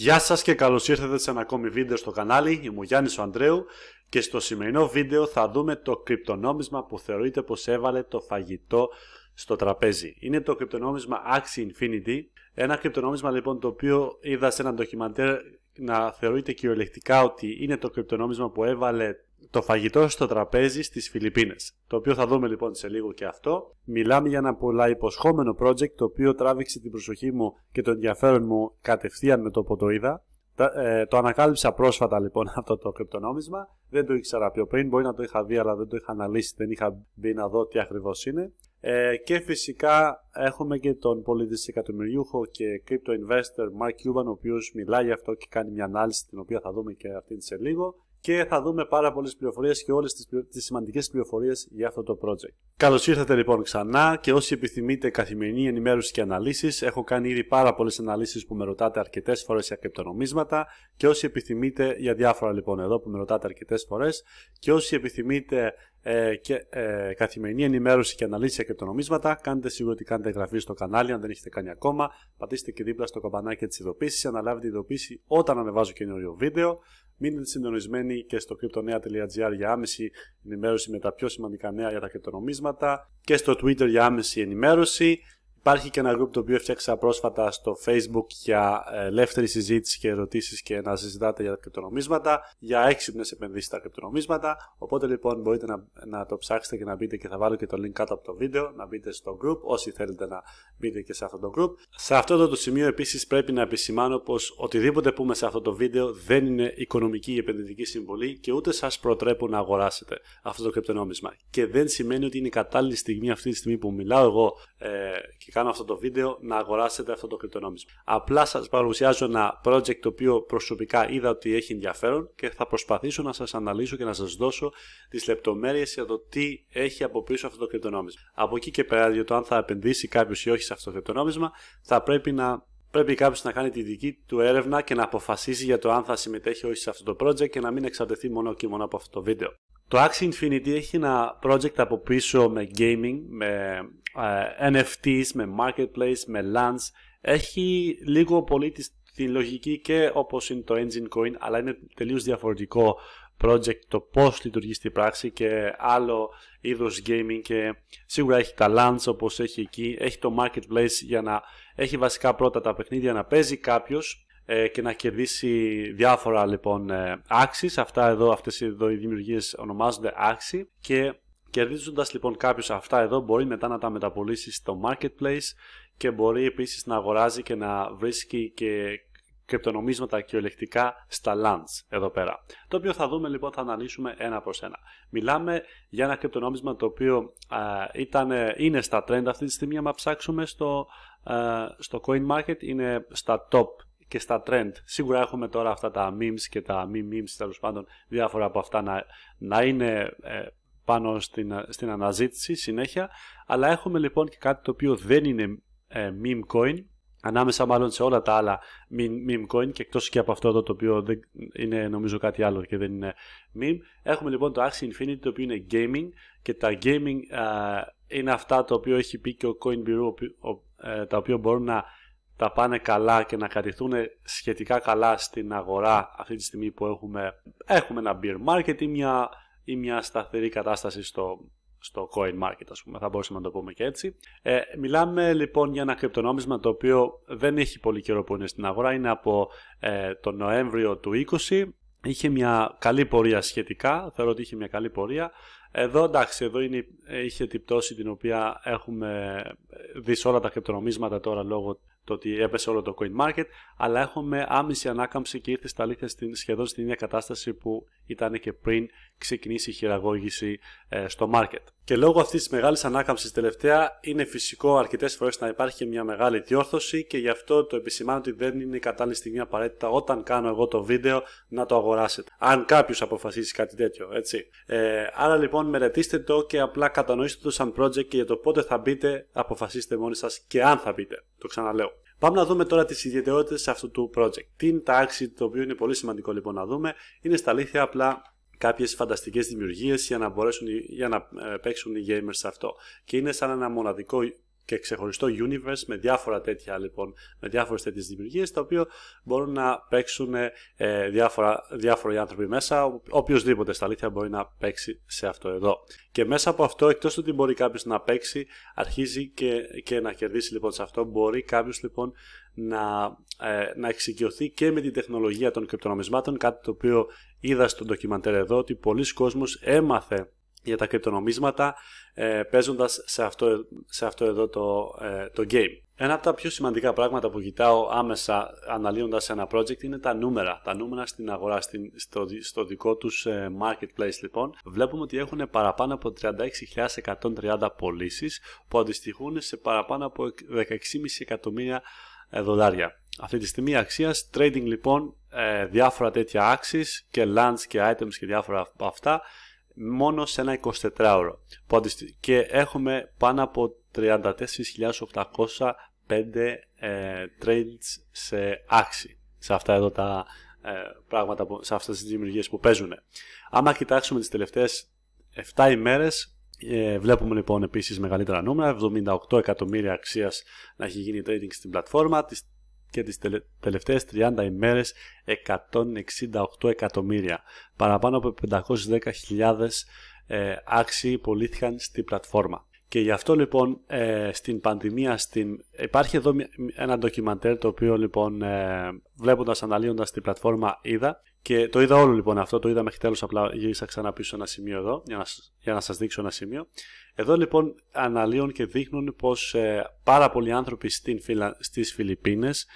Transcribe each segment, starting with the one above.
Γεια σας και καλώς ήρθατε σε ένα ακόμη βίντεο στο κανάλι, είμαι ο Γιάννης ο Ανδρέου και στο σημερινό βίντεο θα δούμε το κρυπτονόμισμα που θεωρείται πως έβαλε το φαγητό στο τραπέζι. Είναι το κρυπτονόμισμα Axie Infinity, ένα κρυπτονόμισμα λοιπόν το οποίο είδα σε ένα ντοκιμαντέρ να θεωρείται κυριολεκτικά ότι είναι το κρυπτονόμισμα που έβαλε το φαγητό στο τραπέζι στις Φιλιππίνες, το οποίο θα δούμε λοιπόν σε λίγο και αυτό. Μιλάμε για ένα πολλά υποσχόμενο project το οποίο τράβηξε την προσοχή μου και το ενδιαφέρον μου κατευθείαν με το που το είδα. Ε, το ανακάλυψα πρόσφατα λοιπόν αυτό το κρυπτονόμισμα, δεν το ήξερα πιο πριν, μπορεί να το είχα δει αλλά δεν το είχα αναλύσει, δεν είχα μπει να δω τι ακριβώς είναι. Ε, και φυσικά έχουμε και τον πολυδισεκατομμυριούχο και crypto investor Mark Cuban, ο οποίος μιλάει γι' αυτό και κάνει μια ανάλυση την οποία θα δούμε και αυτήν σε λίγο και θα δούμε πάρα πολλές πληροφορίες και όλες τις, τις σημαντικές πληροφορίες για αυτό το project. Καλώς ήρθατε λοιπόν ξανά και όσοι επιθυμείτε καθημερινή ενημέρωση και αναλύσεις, έχω κάνει ήδη πάρα πολλές αναλύσεις που με ρωτάτε αρκετές φορές για κρυπτονομίσματα και όσοι επιθυμείτε για διάφορα λοιπόν εδώ που με ρωτάτε αρκετές φορές και όσοι επιθυμείτε ε, και, ε, καθημερινή ενημέρωση και αναλύση για κρυπτονομίσματα. Κάντε σίγουρα ότι κάνετε εγγραφή στο κανάλι αν δεν έχετε κάνει ακόμα. Πατήστε και δίπλα στο καμπανάκι της ειδοποίησης. Αναλάβετε ειδοποίηση όταν ανεβάζω καινούριο βίντεο. Μείνετε συντονισμένοι και στο cryptonea.gr για άμεση ενημέρωση με τα πιο σημαντικά νέα για τα κρυπτονομίσματα και στο Twitter για άμεση ενημέρωση. Υπάρχει και ένα group το οποίο έφτιαξα πρόσφατα στο facebook για ε, ελεύθερη συζήτηση και ερωτήσεις και να συζητάτε για κρυπτονομίσματα, για έξυπνες επενδύσεις στα κρυπτονομίσματα. Οπότε λοιπόν μπορείτε να, να το ψάξετε και να μπείτε και θα βάλω και το link κάτω από το βίντεο, να μπείτε στο group όσοι θέλετε να μπείτε και σε αυτό το group. Σε αυτό το σημείο επίσης πρέπει να επισημάνω πως οτιδήποτε πούμε σε αυτό το βίντεο δεν είναι οικονομική ή επενδυτική συμβολή και ούτε σας προτρέπω να αγοράσετε αυτό το κρυπτονόμισμα. Και δεν σημαίνει ότι είναι κατάλληλη στιγμή αυτή τη στιγμή που μιλάω εγώ ε, και κάνω αυτό το βίντεο να αγοράσετε αυτό το κρυπτονόμισμα. Απλά σας παρουσιάζω ένα project το οποίο προσωπικά είδα ότι έχει ενδιαφέρον και θα προσπαθήσω να σας αναλύσω και να σας δώσω τις λεπτομέρειες για το τι έχει από πίσω αυτό το κρυπτονόμισμα. Από εκεί και πέρα για το αν θα επενδύσει κάποιος ή όχι σε αυτό το κρυπτονόμισμα θα πρέπει να πρέπει κάποιος να κάνει τη δική του έρευνα και να αποφασίσει για το αν θα συμμετέχει ή όχι σε αυτό το project και να μην εξαρτηθεί μόνο και μόνο από αυτό το βίντεο. Το Axie Infinity έχει ένα project από πίσω με gaming, με ε, NFTs, με marketplace, με lands. Έχει λίγο πολύ τη, λογική και όπως είναι το engine coin, αλλά είναι τελείως διαφορετικό project το πώς λειτουργεί στην πράξη και άλλο είδος gaming και σίγουρα έχει τα lands όπως έχει εκεί, έχει το marketplace για να έχει βασικά πρώτα τα παιχνίδια να παίζει κάποιος ε, και να κερδίσει διάφορα λοιπόν ε, άξεις, αυτά εδώ, αυτές εδώ οι δημιουργίες ονομάζονται άξι και Κερδίζοντας λοιπόν κάποιος αυτά εδώ μπορεί μετά να τα μεταπολίσει στο marketplace και μπορεί επίσης να αγοράζει και να βρίσκει και κρυπτονομίσματα και στα lands εδώ πέρα. Το οποίο θα δούμε λοιπόν, θα αναλύσουμε ένα προς ένα. Μιλάμε για ένα κρυπτονόμισμα το οποίο α, ήταν, είναι στα trend αυτή τη στιγμή, Αν ψάξουμε στο, στο coin market είναι στα top και στα trend. Σίγουρα έχουμε τώρα αυτά τα memes και τα meme memes τέλος πάντων διάφορα από αυτά να, να είναι ε, πάνω στην, στην αναζήτηση συνέχεια. Αλλά έχουμε λοιπόν και κάτι το οποίο δεν είναι ε, meme coin, ανάμεσα μάλλον σε όλα τα άλλα meme coin και εκτός και από αυτό εδώ το οποίο δεν είναι νομίζω κάτι άλλο και δεν είναι meme. Έχουμε λοιπόν το Axie Infinity το οποίο είναι gaming και τα gaming είναι αυτά το οποίο έχει πει και ο coin ε, τα οποία μπορούν να τα πάνε καλά και να κατηθούν σχετικά καλά στην αγορά αυτή τη στιγμή που έχουμε, έχουμε ένα beer market ή μια ή μια σταθερή κατάσταση στο, στο coin market, ας πούμε. Θα μπορούσαμε να το πούμε και έτσι. Ε, μιλάμε λοιπόν για ένα κρυπτονόμισμα το οποίο δεν έχει πολύ καιρό που είναι στην αγορά. Είναι από ε, τον Νοέμβριο του 20. Είχε μια καλή πορεία σχετικά, θεωρώ ότι είχε μια καλή πορεία. Εδώ εντάξει, εδώ είχε την πτώση την οποία έχουμε ε, δει σε όλα τα κρυπτονομίσματα τώρα λόγω το ότι έπεσε όλο το coin market, αλλά έχουμε άμεση ανάκαμψη και ήρθε στα αλήθεια σχεδόν στην ίδια κατάσταση που ήταν και πριν ξεκινήσει η χειραγώγηση ε, στο market. Και λόγω αυτής της μεγάλης ανάκαμψης τελευταία, είναι φυσικό αρκετές φορές να υπάρχει μια μεγάλη διόρθωση και γι' αυτό το επισημάνω ότι δεν είναι η κατάλληλη στιγμή απαραίτητα όταν κάνω εγώ το βίντεο να το αγοράσετε. Αν κάποιος αποφασίσει κάτι τέτοιο, έτσι. Ε, άρα λοιπόν μελετήστε το και απλά κατανοήστε το σαν project και για το πότε θα μπείτε, αποφασίστε μόνοι σας και αν θα μπείτε. Το ξαναλέω. Πάμε να δούμε τώρα τις ιδιαιτερότητες αυτού του project. Τι είναι τα άξι, το οποίο είναι πολύ σημαντικό λοιπόν να δούμε, είναι στα αλήθεια απλά Κάποιες φανταστικές δημιουργίες για να, μπορέσουν, για να ε, παίξουν οι gamers σε αυτό. Και είναι σαν ένα μοναδικό και ξεχωριστό universe με διάφορα τέτοια λοιπόν, με διάφορες τέτοιες δημιουργίες τα οποία μπορούν να παίξουν ε, διάφορα, διάφοροι άνθρωποι μέσα, οποιοδήποτε στα αλήθεια μπορεί να παίξει σε αυτό εδώ. Και μέσα από αυτό, εκτός ότι μπορεί κάποιος να παίξει, αρχίζει και, και να κερδίσει λοιπόν σε αυτό, μπορεί κάποιος λοιπόν να, ε, να εξοικειωθεί και με την τεχνολογία των κρυπτονομισμάτων, κάτι το οποίο είδα στο ντοκιμαντέρ εδώ, ότι πολλοί κόσμος έμαθε για τα κρυπτονομίσματα ε, παίζοντας σε αυτό, σε αυτό εδώ το, ε, το game. Ένα από τα πιο σημαντικά πράγματα που κοιτάω άμεσα αναλύοντας ένα project είναι τα νούμερα. Τα νούμερα στην αγορά, στην, στο, δικό τους ε, marketplace λοιπόν. Βλέπουμε ότι έχουν παραπάνω από 36.130 πωλήσεις που αντιστοιχούν σε παραπάνω από 16,5 εκατομμύρια ε, δολάρια. Αυτή τη στιγμή αξίας trading λοιπόν ε, διάφορα τέτοια axis και lands και items και διάφορα αυτά μόνο σε ένα 24ωρο. Και έχουμε πάνω από 34.805 ε, trades σε άξι σε αυτά εδώ τα πράγματα, σε αυτές τις δημιουργίες που παίζουν. Άμα κοιτάξουμε τις τελευταίες 7 ημέρες ε, βλέπουμε λοιπόν επίσης μεγαλύτερα νούμερα, 78 εκατομμύρια αξίας να έχει γίνει trading στην πλατφόρμα και τις τελευταίες 30 ημέρες 168 εκατομμύρια. Παραπάνω από 510.000 ε, άξιοι πωλήθηκαν στην πλατφόρμα. Και γι' αυτό λοιπόν ε, στην πανδημία, στην... υπάρχει εδώ ένα ντοκιμαντέρ το οποίο λοιπόν ε, βλέποντας, αναλύοντας την πλατφόρμα είδα και το είδα όλο λοιπόν αυτό, το είδα μέχρι τέλος, απλά γύρισα ξανά πίσω ένα σημείο εδώ, για να, για να σας δείξω ένα σημείο. Εδώ λοιπόν αναλύουν και δείχνουν πως ε, πάρα πολλοί άνθρωποι στην, στις Φιλιππίνες,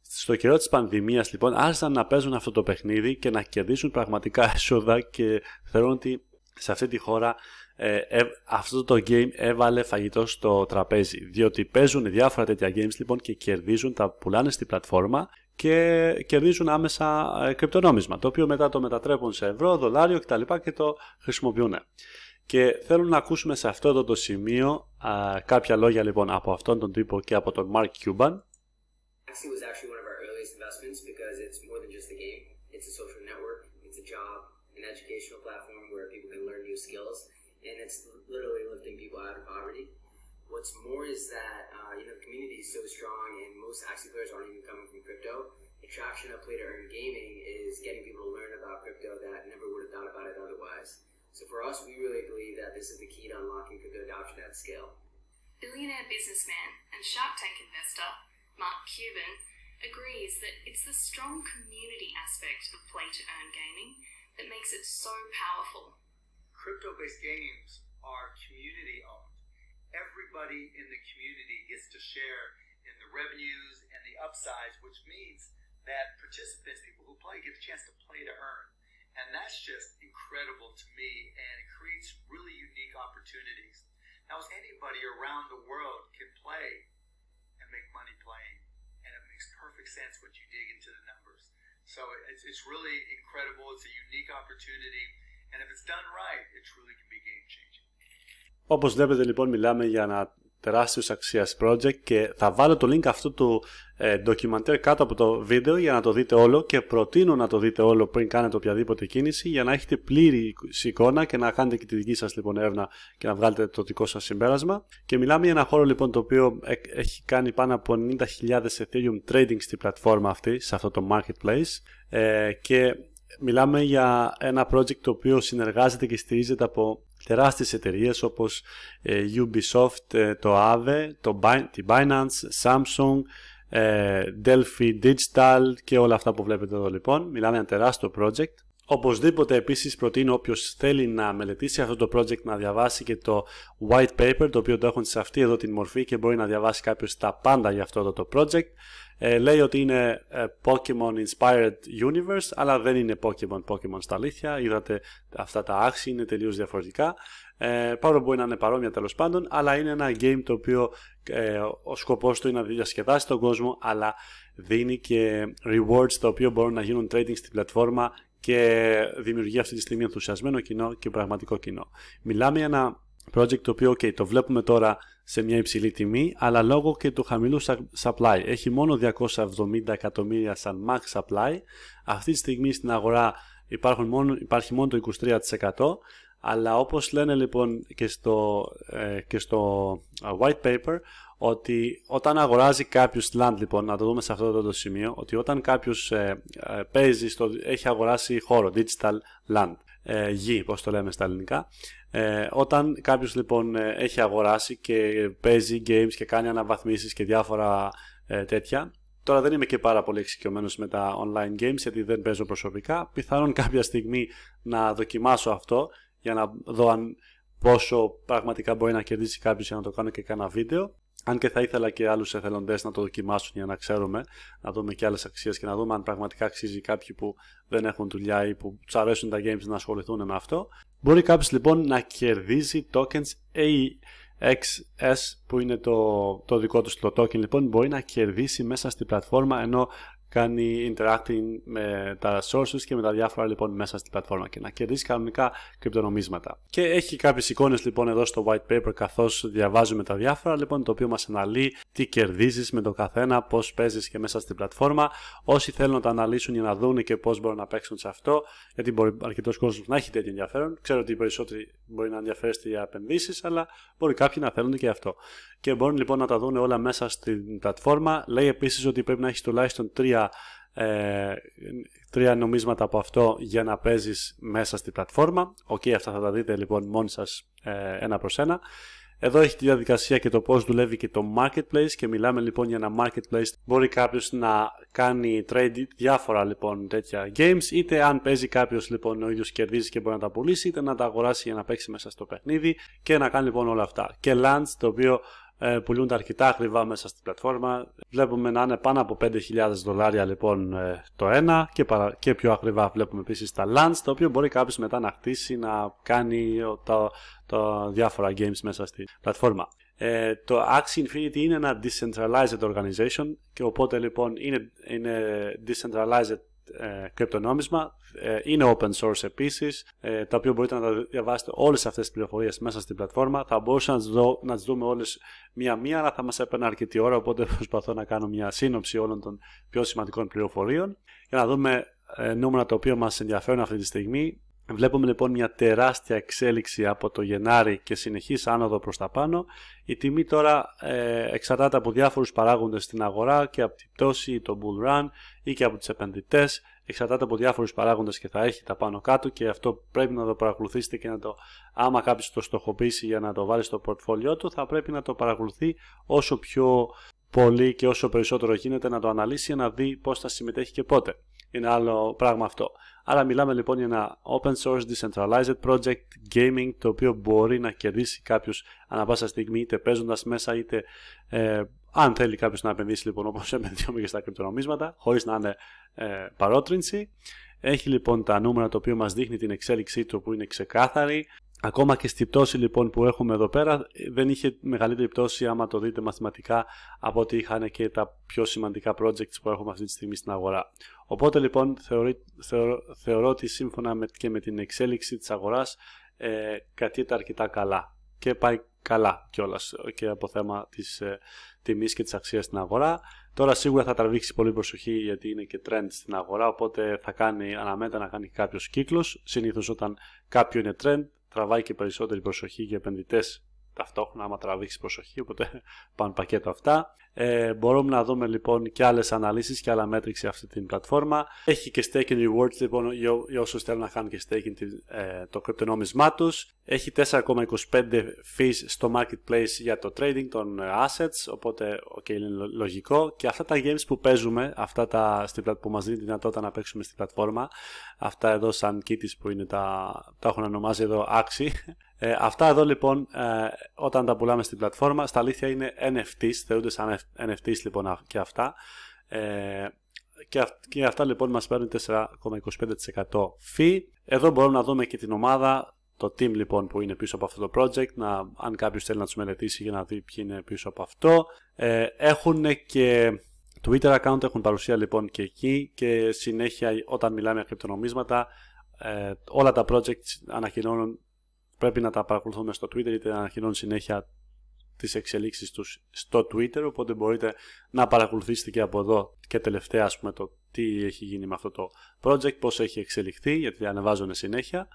στο καιρό της πανδημίας λοιπόν, άρχισαν να παίζουν αυτό το παιχνίδι και να κερδίσουν πραγματικά έσοδα και θεωρούν ότι σε αυτή τη χώρα ε, ε, αυτό το game έβαλε φαγητό στο τραπέζι. Διότι παίζουν διάφορα τέτοια games λοιπόν και κερδίζουν, τα πουλάνε στην πλατφόρμα και κερδίζουν άμεσα ε, κρυπτονόμισμα. Το οποίο μετά το μετατρέπουν σε ευρώ, δολάριο κτλ. και το χρησιμοποιούν. Και θέλουν να ακούσουμε σε αυτό το σημείο κάποια λόγια λοιπόν από αυτόν τον τύπο και από τον Mark Cuban. What's more is that uh, you know the community is so strong, and most actually players aren't even coming from crypto. The traction of play to earn gaming is getting people to learn about crypto that never would have thought about it otherwise. So for us, we really believe that this is the key to unlocking crypto adoption at scale. Billionaire businessman and Shark Tank investor Mark Cuban agrees that it's the strong community aspect of play to earn gaming that makes it so powerful. Crypto based games are community owned everybody in the community gets to share in the revenues and the upsides, which means that participants, people who play, get a chance to play to earn. And that's just incredible to me, and it creates really unique opportunities. Now, anybody around the world can play and make money playing, and it makes perfect sense when you dig into the numbers. So it's, it's really incredible. It's a unique opportunity, and if it's done right, it truly can be game changing. Όπως βλέπετε λοιπόν μιλάμε για ένα τεράστιος αξίας project και θα βάλω το link αυτού του ε, ντοκιμαντέρ κάτω από το βίντεο για να το δείτε όλο και προτείνω να το δείτε όλο πριν κάνετε οποιαδήποτε κίνηση για να έχετε πλήρη εικόνα και να κάνετε και τη δική σας λοιπόν έρευνα και να βγάλετε το δικό σας συμπέρασμα και μιλάμε για ένα χώρο λοιπόν το οποίο ε, έχει κάνει πάνω από 90.000 Ethereum trading στην πλατφόρμα αυτή, σε αυτό το marketplace ε, και μιλάμε για ένα project το οποίο συνεργάζεται και στηρίζεται από τεράστιες εταιρείες όπως ε, Ubisoft, ε, το Aave, το, τη Binance, Samsung, ε, Delphi Digital και όλα αυτά που βλέπετε εδώ λοιπόν. Μιλάμε για ένα τεράστιο project Οπωσδήποτε επίσης προτείνω όποιος θέλει να μελετήσει αυτό το project να διαβάσει και το white paper το οποίο το έχουν σε αυτή εδώ την μορφή και μπορεί να διαβάσει κάποιος τα πάντα για αυτό το project. Ε, λέει ότι είναι ε, Pokemon Inspired Universe αλλά δεν είναι Pokemon Pokemon στα αλήθεια. Είδατε αυτά τα άξια είναι τελείως διαφορετικά. Ε, Παρόλο μπορεί να είναι παρόμοια τέλος πάντων αλλά είναι ένα game το οποίο ε, ο σκοπός του είναι να διασκεδάσει τον κόσμο αλλά δίνει και rewards τα οποία μπορούν να γίνουν trading στην πλατφόρμα και δημιουργεί αυτή τη στιγμή ενθουσιασμένο κοινό και πραγματικό κοινό. Μιλάμε για ένα project το οποίο okay, το βλέπουμε τώρα σε μια υψηλή τιμή, αλλά λόγω και του χαμηλού supply. Έχει μόνο 270 εκατομμύρια σαν max supply. Αυτή τη στιγμή στην αγορά υπάρχουν μόνο, υπάρχει μόνο το 23%. Αλλά όπως λένε λοιπόν και στο, ε, και στο ε, white paper, ότι όταν αγοράζει κάποιος land, λοιπόν, να το δούμε σε αυτό το σημείο, ότι όταν κάποιος ε, παίζει, στο, έχει αγοράσει χώρο, digital land, ε, γη, πώς το λέμε στα ελληνικά, ε, όταν κάποιος λοιπόν έχει αγοράσει και παίζει games και κάνει αναβαθμίσεις και διάφορα τέτοια, Τώρα δεν είμαι και πάρα πολύ εξοικειωμένος με τα online games γιατί δεν παίζω προσωπικά. Πιθανόν κάποια στιγμή να δοκιμάσω αυτό για να δω αν πόσο πραγματικά μπορεί να κερδίσει κάποιος για να το κάνω και κάνα βίντεο. Αν και θα ήθελα και άλλους εθελοντές να το δοκιμάσουν για να ξέρουμε, να δούμε και άλλες αξίες και να δούμε αν πραγματικά αξίζει κάποιοι που δεν έχουν δουλειά ή που τους αρέσουν τα games να ασχοληθούν με αυτό. Μπορεί κάποιος λοιπόν να κερδίζει tokens AXS που είναι το, το δικό του το token λοιπόν μπορεί να κερδίσει μέσα στην πλατφόρμα ενώ κάνει interacting με τα sources και με τα διάφορα λοιπόν μέσα στην πλατφόρμα και να κερδίσει κανονικά κρυπτονομίσματα. Και έχει κάποιες εικόνες λοιπόν εδώ στο white paper καθώς διαβάζουμε τα διάφορα λοιπόν το οποίο μας αναλύει τι κερδίζεις με το καθένα, πώς παίζεις και μέσα στην πλατφόρμα. Όσοι θέλουν να τα αναλύσουν για να δουν και πώς μπορούν να παίξουν σε αυτό γιατί μπορεί αρκετός κόσμος να έχει τέτοιο ενδιαφέρον. Ξέρω ότι οι περισσότεροι μπορεί να ενδιαφέρεστε για επενδύσεις, αλλά μπορεί κάποιοι να θέλουν και αυτό. Και μπορούν λοιπόν να τα δουν όλα μέσα στην πλατφόρμα. Λέει επίσης ότι πρέπει να έχεις τουλάχιστον τρία τρία, ε, τρία νομίσματα από αυτό για να παίζεις μέσα στην πλατφόρμα. Οκ, αυτά θα τα δείτε λοιπόν μόνοι σας ε, ένα προς ένα. Εδώ έχει τη διαδικασία και το πώς δουλεύει και το marketplace και μιλάμε λοιπόν για ένα marketplace. Μπορεί κάποιος να κάνει trade διάφορα λοιπόν τέτοια games είτε αν παίζει κάποιος λοιπόν ο ίδιος κερδίζει και μπορεί να τα πουλήσει είτε να τα αγοράσει για να παίξει μέσα στο παιχνίδι και να κάνει λοιπόν όλα αυτά. Και lunch το οποίο ε, πουλούνται αρκετά ακριβά μέσα στην πλατφόρμα. Βλέπουμε να είναι πάνω από 5.000 δολάρια λοιπόν ε, το ένα και, και πιο ακριβά βλέπουμε επίσης τα lunch, το οποίο μπορεί κάποιος μετά να χτίσει, να κάνει τα, διάφορα games μέσα στην πλατφόρμα. Ε, το Axie Infinity είναι ένα decentralized organization και οπότε λοιπόν είναι, είναι decentralized ε, κρυπτονόμισμα. Ε, είναι open source επίσης, ε, τα οποία μπορείτε να διαβάσετε όλες αυτές τις πληροφορίες μέσα στην πλατφόρμα. Θα μπορούσα να τις δούμε όλες μία-μία, αλλά θα μας έπαιρνε αρκετή ώρα. Οπότε προσπαθώ να κάνω μια σύνοψη όλων των πιο σημαντικών πληροφοριών για να δούμε ε, νούμερα τα οποία μας ενδιαφέρουν αυτή τη στιγμή. Βλέπουμε λοιπόν μια τεράστια εξέλιξη από το Γενάρη και συνεχής άνοδο προς τα πάνω. Η τιμή τώρα ε, εξαρτάται από διάφορους παράγοντες στην αγορά και από την πτώση ή το bull run ή και από τις επενδυτές. Εξαρτάται από διάφορους παράγοντες και θα έχει τα πάνω κάτω και αυτό πρέπει να το παρακολουθήσετε και να το άμα κάποιος το στοχοποιήσει για να το βάλει στο πορτφόλιό του θα πρέπει να το παρακολουθεί όσο πιο πολύ και όσο περισσότερο γίνεται να το αναλύσει για να δει πώς θα συμμετέχει και πότε είναι άλλο πράγμα αυτό. Άρα μιλάμε λοιπόν για ένα open source decentralized project gaming το οποίο μπορεί να κερδίσει κάποιος ανά πάσα στιγμή είτε παίζοντας μέσα είτε ε, αν θέλει κάποιος να επενδύσει λοιπόν όπως επενδύουμε και στα κρυπτονομίσματα χωρίς να είναι ε, παρότρινση. Έχει λοιπόν τα νούμερα το οποίο μας δείχνει την εξέλιξή του που είναι ξεκάθαρη. Ακόμα και στη πτώση λοιπόν που έχουμε εδώ πέρα ε, δεν είχε μεγαλύτερη πτώση άμα το δείτε μαθηματικά από ότι είχαν και τα πιο σημαντικά projects που έχουμε αυτή τη στιγμή στην αγορά. Οπότε λοιπόν θεωρώ, θεωρώ ότι σύμφωνα με, και με την εξέλιξη της αγοράς ε, κατείται αρκετά καλά και πάει καλά κιόλας ε, και από θέμα της ε, τιμής και της αξίας στην αγορά. Τώρα σίγουρα θα τραβήξει πολύ προσοχή γιατί είναι και trend στην αγορά οπότε θα κάνει αναμέτα να κάνει κάποιος κύκλος. Συνήθως όταν κάποιο είναι trend τραβάει και περισσότερη προσοχή για επενδυτές ταυτόχρονα άμα τραβήξεις προσοχή, οπότε πάνε πακέτο αυτά. Ε, μπορούμε να δούμε λοιπόν και άλλες αναλύσεις και άλλα μέτρηξη σε αυτή την πλατφόρμα. Έχει και staking rewards λοιπόν για όσους θέλουν να κάνουν και staking ε, το κρυπτονόμισμά τους. Έχει 4,25 fees στο marketplace για το trading των assets, οπότε okay, είναι λογικό. Και αυτά τα games που παίζουμε, αυτά τα στην, που μας δίνει τη δυνατότητα να παίξουμε στην πλατφόρμα, αυτά εδώ σαν kitties που είναι τα, τα έχουν ονομάσει εδώ άξι, ε, αυτά εδώ λοιπόν ε, όταν τα πουλάμε στην πλατφόρμα στα αλήθεια είναι NFTs, θεωρούνται σαν NFTs λοιπόν και αυτά ε, και, αυ- και αυτά λοιπόν μας παίρνουν 4,25% fee. Εδώ μπορούμε να δούμε και την ομάδα, το team λοιπόν που είναι πίσω από αυτό το project, να, αν κάποιος θέλει να τους μελετήσει για να δει ποιοι είναι πίσω από αυτό. Ε, έχουν και Twitter account, έχουν παρουσία λοιπόν και εκεί και συνέχεια όταν μιλάμε για κρυπτονομίσματα ε, όλα τα projects ανακοινώνουν πρέπει να τα παρακολουθούμε στο Twitter είτε να ανακοινώνουν συνέχεια τις εξελίξεις τους στο Twitter οπότε μπορείτε να παρακολουθήσετε και από εδώ και τελευταία ας πούμε το τι έχει γίνει με αυτό το project, πώς έχει εξελιχθεί γιατί ανεβάζουν συνέχεια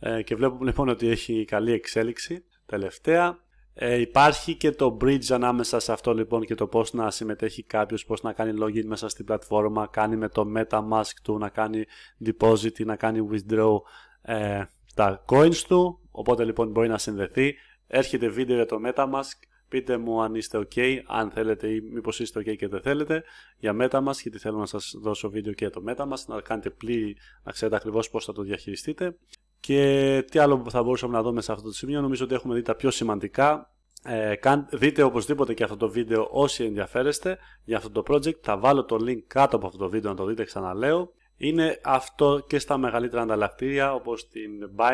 ε, και βλέπουμε λοιπόν ότι έχει καλή εξέλιξη τελευταία ε, υπάρχει και το bridge ανάμεσα σε αυτό λοιπόν και το πώς να συμμετέχει κάποιος, πώς να κάνει login μέσα στην πλατφόρμα, κάνει με το MetaMask του, να κάνει deposit, να κάνει withdraw ε, τα coins του, οπότε λοιπόν μπορεί να συνδεθεί. Έρχεται βίντεο για το MetaMask, πείτε μου αν είστε ok, αν θέλετε ή μήπως είστε ok και δεν θέλετε για MetaMask, γιατί θέλω να σας δώσω βίντεο και για το MetaMask, να κάνετε πλήρη, να ξέρετε ακριβώς πώς θα το διαχειριστείτε. Και τι άλλο που θα μπορούσαμε να δούμε σε αυτό το σημείο, νομίζω ότι έχουμε δει τα πιο σημαντικά. Ε, δείτε οπωσδήποτε και αυτό το βίντεο όσοι ενδιαφέρεστε για αυτό το project. Θα βάλω το link κάτω από αυτό το βίντεο να το δείτε ξαναλέω. Είναι αυτό και στα μεγαλύτερα ανταλλακτήρια όπως την Binance,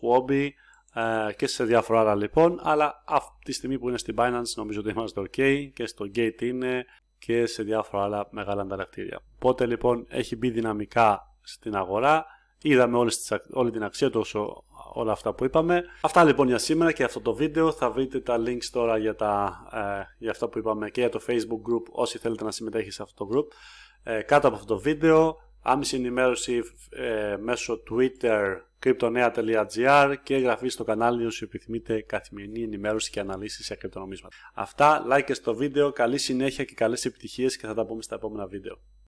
Huobi ε, και σε διάφορα άλλα λοιπόν. Αλλά αυτή τη στιγμή που είναι στην Binance νομίζω ότι είμαστε ok και στο Gate είναι και σε διάφορα άλλα μεγάλα ανταλλακτήρια. Οπότε λοιπόν έχει μπει δυναμικά στην αγορά. Είδαμε όλη, όλη την αξία του όλα αυτά που είπαμε. Αυτά λοιπόν για σήμερα και αυτό το βίντεο. Θα βρείτε τα links τώρα για, τα, ε, για αυτά που είπαμε και για το facebook group όσοι θέλετε να συμμετέχετε σε αυτό το group. Ε, κάτω από αυτό το βίντεο άμεση ενημέρωση ε, μέσω Twitter cryptonea.gr και εγγραφή στο κανάλι όσοι επιθυμείτε καθημερινή ενημέρωση και αναλύσεις για κρυπτονομίσματα. Αυτά, like στο βίντεο, καλή συνέχεια και καλές επιτυχίες και θα τα πούμε στα επόμενα βίντεο.